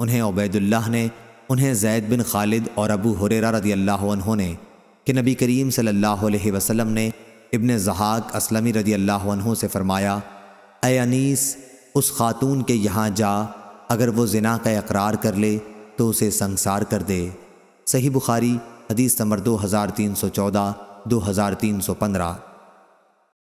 उन्हें उबैदुल्लाह ने उन्हें जैद बिन खालिद और अबू हुरेरा रदी अल्लाह ने कि नबी करीम सल्लल्लाहु अलैहि वसल्लम ने इब्ने जहाक असलमी रदी अल्लाह से फ़रमाया ए अनीस उस खातून के यहाँ जा अगर वो जिना का इकरार कर ले तो उसे संसार कर दे सही बुखारी हदीस नंबर दो हज़ार तीन सौ चौदह दो हज़ार तीन सौ पंद्रह